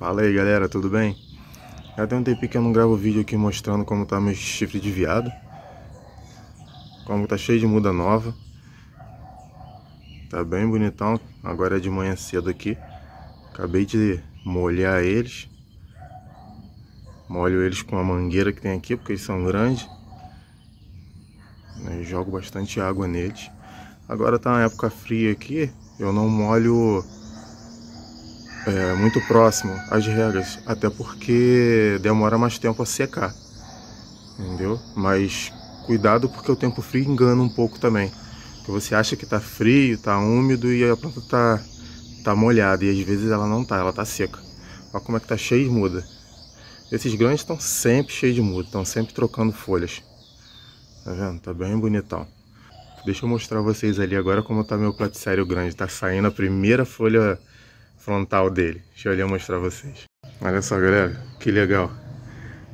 Fala aí galera, tudo bem? Já tem um tempinho que eu não gravo vídeo aqui mostrando como tá meu chifre de viado Como tá cheio de muda nova Tá bem bonitão, agora é de manhã cedo aqui Acabei de molhar eles Molho eles com a mangueira que tem aqui, porque eles são grandes Eu Jogo bastante água neles Agora tá uma época fria aqui, eu não molho é, muito próximo às regras, até porque demora mais tempo a secar, entendeu? Mas cuidado porque o tempo frio engana um pouco também. Porque você acha que tá frio, tá úmido e a planta tá, tá molhada e às vezes ela não tá, ela tá seca. Olha como é que tá cheio de muda. Esses grandes estão sempre cheios de muda, estão sempre trocando folhas. Tá vendo? Tá bem bonitão. Deixa eu mostrar vocês ali agora como tá meu platissério grande. Tá saindo a primeira folha frontal dele. Deixa eu mostrar pra vocês. Olha só, galera, que legal.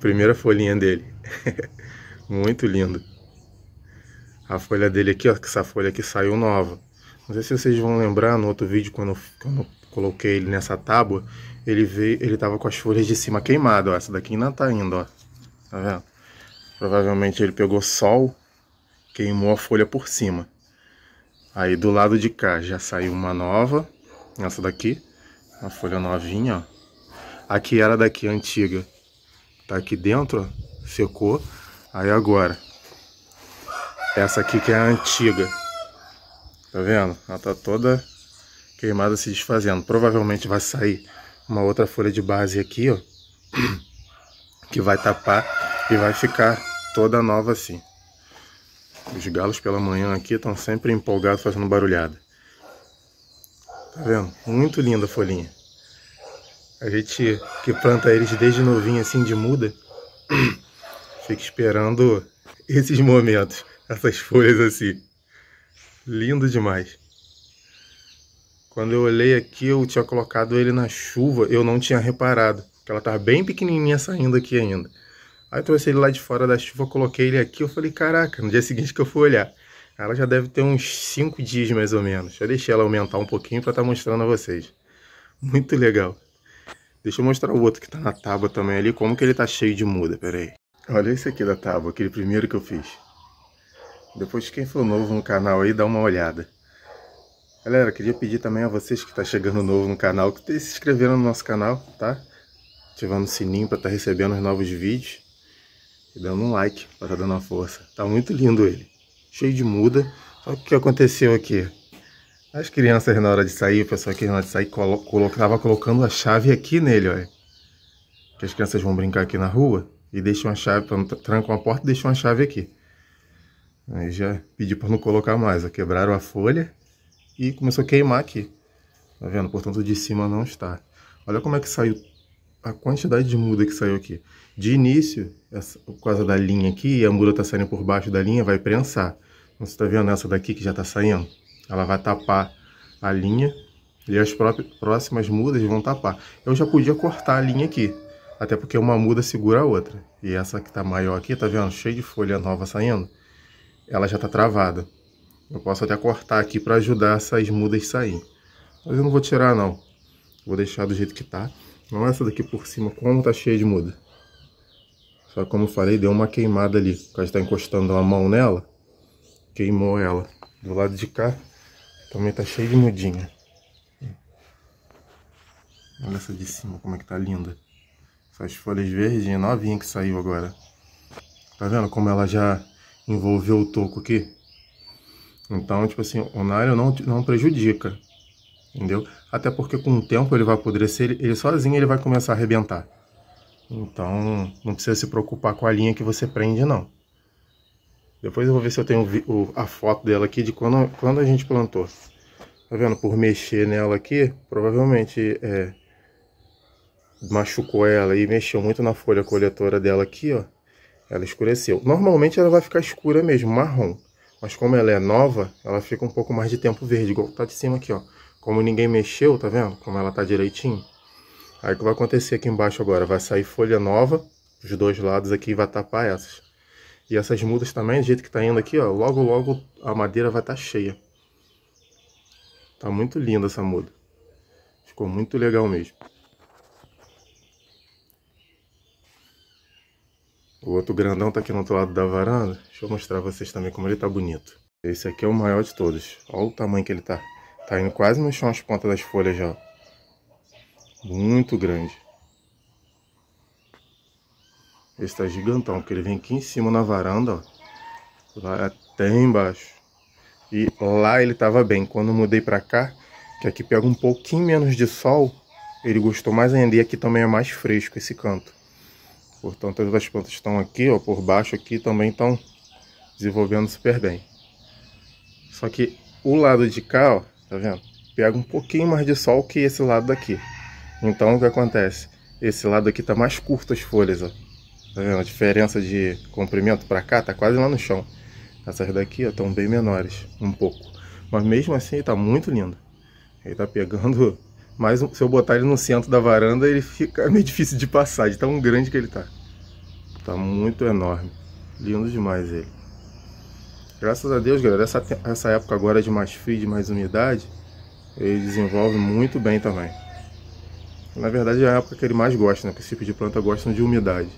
Primeira folhinha dele. Muito lindo. A folha dele aqui, ó, que essa folha aqui saiu nova. Não sei se vocês vão lembrar, no outro vídeo, quando, eu, quando eu coloquei ele nessa tábua, ele veio, ele tava com as folhas de cima queimadas, ó. Essa daqui ainda tá indo, ó. Tá vendo? Provavelmente ele pegou sol, queimou a folha por cima. Aí do lado de cá já saiu uma nova, essa daqui. Uma folha novinha, ó. Aqui era daqui, antiga. Tá aqui dentro, ó. Secou. Aí agora. Essa aqui que é a antiga. Tá vendo? Ela tá toda queimada se desfazendo. Provavelmente vai sair uma outra folha de base aqui, ó. Que vai tapar e vai ficar toda nova assim. Os galos pela manhã aqui estão sempre empolgados fazendo barulhada. Tá vendo? Muito linda a folhinha. A gente que planta eles desde novinho assim de muda, fica esperando esses momentos, essas folhas assim. Lindo demais. Quando eu olhei aqui, eu tinha colocado ele na chuva, eu não tinha reparado. Porque ela tava tá bem pequenininha saindo aqui ainda. Aí eu trouxe ele lá de fora da chuva, coloquei ele aqui, eu falei, caraca, no dia seguinte que eu fui olhar. Ela já deve ter uns 5 dias mais ou menos. Já deixei ela aumentar um pouquinho para estar tá mostrando a vocês. Muito legal. Deixa eu mostrar o outro que está na tábua também ali, como que ele está cheio de muda, pera aí. Olha esse aqui da tábua, aquele primeiro que eu fiz. Depois quem for novo no canal aí, dá uma olhada. Galera, queria pedir também a vocês que está chegando novo no canal, que se inscreveram no nosso canal, tá? Ativando o sininho para estar tá recebendo os novos vídeos. E dando um like para estar tá dando uma força. Tá muito lindo ele cheio de muda. Só que o que aconteceu aqui? As crianças na hora de sair, o pessoal aqui na hora de sair colo colocava colocando a chave aqui nele, olha. Que as crianças vão brincar aqui na rua e deixam a chave, trancam a porta e deixam a chave aqui. Aí já pedi para não colocar mais, ó, quebraram a folha e começou a queimar aqui. Tá vendo? Portanto, de cima não está. Olha como é que saiu a quantidade de muda que saiu aqui. De início, essa, por causa da linha aqui, a muda está saindo por baixo da linha, vai prensar. Você está vendo essa daqui que já está saindo? Ela vai tapar a linha e as próximas mudas vão tapar. Eu já podia cortar a linha aqui, até porque uma muda segura a outra. E essa que está maior aqui, tá vendo? Cheia de folha nova saindo. Ela já está travada. Eu posso até cortar aqui para ajudar essas mudas a sair. Mas eu não vou tirar não. Vou deixar do jeito que tá. Não essa daqui por cima, como tá cheia de muda. Só que como eu falei, deu uma queimada ali. Por causa de tá encostando a mão nela queimou ela. Do lado de cá também tá cheio de mudinha. Olha essa de cima como é que tá linda. Essas folhas verdes novinha que saiu agora. Tá vendo como ela já envolveu o toco aqui? Então, tipo assim, o nário não, não prejudica, entendeu? Até porque com o tempo ele vai apodrecer, ele, ele sozinho ele vai começar a arrebentar. Então, não precisa se preocupar com a linha que você prende, não. Depois eu vou ver se eu tenho o, a foto dela aqui de quando, quando a gente plantou. Tá vendo? Por mexer nela aqui, provavelmente é, machucou ela e mexeu muito na folha coletora dela aqui, ó. Ela escureceu. Normalmente ela vai ficar escura mesmo, marrom. Mas como ela é nova, ela fica um pouco mais de tempo verde, igual tá de cima aqui, ó. Como ninguém mexeu, tá vendo? Como ela tá direitinho. Aí o que vai acontecer aqui embaixo agora? Vai sair folha nova, os dois lados aqui, e vai tapar essas. E essas mudas também, do jeito que está indo aqui, ó, logo logo a madeira vai estar tá cheia. Tá muito linda essa muda. Ficou muito legal mesmo. O outro grandão tá aqui no outro lado da varanda. Deixa eu mostrar pra vocês também como ele tá bonito. Esse aqui é o maior de todos. Olha o tamanho que ele tá. Tá indo quase no chão as pontas das folhas já. Muito grande. Esse tá gigantão, porque ele vem aqui em cima na varanda, ó. Lá até embaixo. E lá ele tava bem. Quando eu mudei pra cá, que aqui pega um pouquinho menos de sol, ele gostou mais ainda. E aqui também é mais fresco esse canto. Portanto, todas as plantas estão aqui, ó, por baixo aqui também estão desenvolvendo super bem. Só que o lado de cá, ó, tá vendo? Pega um pouquinho mais de sol que esse lado daqui. Então, o que acontece? Esse lado aqui tá mais curto as folhas, ó. Tá vendo? A diferença de comprimento para cá tá quase lá no chão. Essas daqui estão bem menores, um pouco. Mas mesmo assim está muito lindo. Ele está pegando... Mas se eu botar ele no centro da varanda, ele fica meio difícil de passar, de tão grande que ele está. Está muito enorme. Lindo demais ele. Graças a Deus, galera, essa, essa época agora é de mais frio, de mais umidade, ele desenvolve muito bem também. Na verdade é a época que ele mais gosta, né? Que esse tipo de planta gosta de umidade.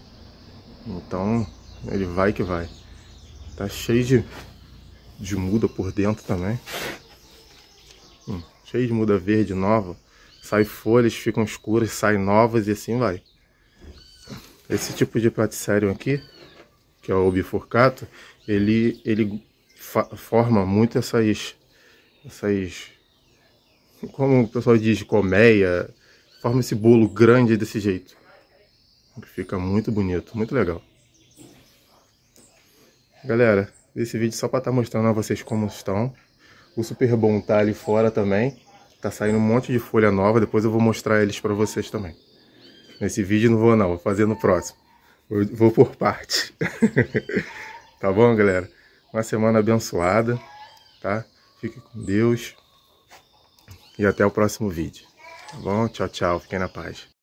Então ele vai que vai. Tá cheio de, de muda por dentro também. Hum, cheio de muda verde nova. Sai folhas, ficam escuras, saem novas e assim vai. Esse tipo de platicérium aqui, que é o bifurcato, ele, ele forma muito essas, essas, como o pessoal diz, colmeia, forma esse bolo grande desse jeito. Fica muito bonito, muito legal. Galera, esse vídeo só para estar tá mostrando a vocês como estão. O Super Bom tá ali fora também. Tá saindo um monte de folha nova, depois eu vou mostrar eles para vocês também. Nesse vídeo não vou não, vou fazer no próximo. Vou, vou por parte. tá bom, galera? Uma semana abençoada, tá? Fique com Deus. E até o próximo vídeo. Tá bom? Tchau, tchau. Fiquem na paz.